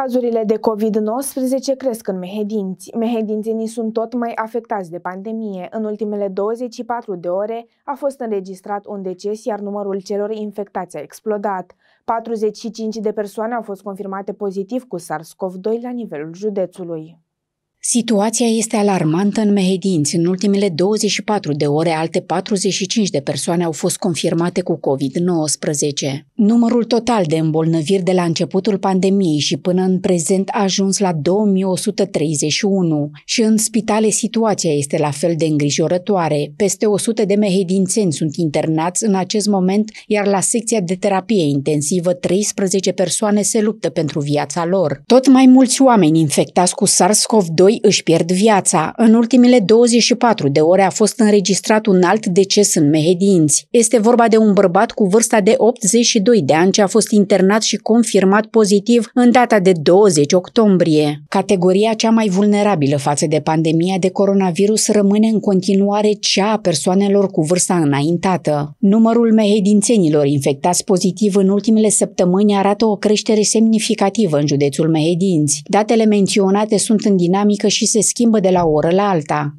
Cazurile de COVID-19 cresc în Mehedinți. Mehedințenii sunt tot mai afectați de pandemie. În ultimele 24 de ore a fost înregistrat un deces, iar numărul celor infectați a explodat. 45 de persoane au fost confirmate pozitiv cu SARS-CoV-2 la nivelul județului. Situația este alarmantă în Mehedinți. În ultimele 24 de ore, alte 45 de persoane au fost confirmate cu COVID-19. Numărul total de îmbolnăviri de la începutul pandemiei și până în prezent a ajuns la 2131 și în spitale situația este la fel de îngrijorătoare. Peste 100 de mehedințeni sunt internați în acest moment, iar la secția de terapie intensivă 13 persoane se luptă pentru viața lor. Tot mai mulți oameni infectați cu SARS-CoV-2 doi își pierd viața. În ultimele 24 de ore a fost înregistrat un alt deces în Mehedinți. Este vorba de un bărbat cu vârsta de 82 de ani ce a fost internat și confirmat pozitiv în data de 20 octombrie. Categoria cea mai vulnerabilă față de pandemia de coronavirus rămâne în continuare cea a persoanelor cu vârsta înaintată. Numărul mehedințenilor infectați pozitiv în ultimele săptămâni arată o creștere semnificativă în județul Mehedinți. Datele menționate sunt în dinamică că și se schimbă de la o oră la alta.